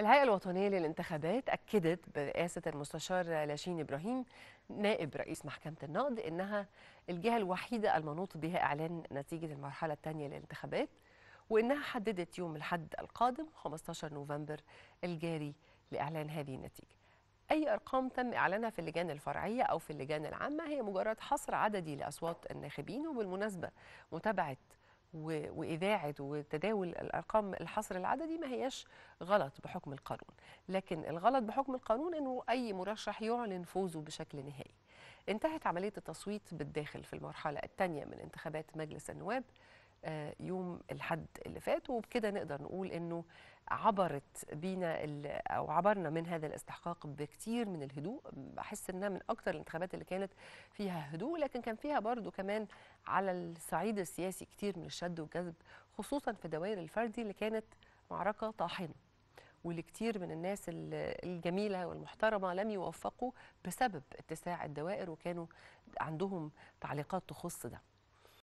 الهيئة الوطنية للانتخابات أكدت برئاسة المستشار لاشين إبراهيم نائب رئيس محكمة النقد إنها الجهة الوحيدة المنوط بها إعلان نتيجة المرحلة الثانية للانتخابات وإنها حددت يوم الحد القادم 15 نوفمبر الجاري لإعلان هذه النتيجة أي أرقام تم إعلانها في اللجان الفرعية أو في اللجان العامة هي مجرد حصر عددي لأصوات الناخبين وبالمناسبة متابعة وإذاعة وتداول الأرقام الحصر العددي ما هياش غلط بحكم القانون لكن الغلط بحكم القانون أنه أي مرشح يعلن فوزه بشكل نهائي انتهت عملية التصويت بالداخل في المرحلة الثانية من انتخابات مجلس النواب آه، يوم الحد اللي فات وبكده نقدر نقول انه عبرت بينا او عبرنا من هذا الاستحقاق بكتير من الهدوء بحس انها من اكتر الانتخابات اللي كانت فيها هدوء لكن كان فيها برضو كمان على الصعيد السياسي كتير من الشد والجذب خصوصا في دوائر الفردي اللي كانت معركه طاحنه ولكتير من الناس الجميلة والمحترمة لم يوفقوا بسبب اتساع الدوائر وكانوا عندهم تعليقات تخص ده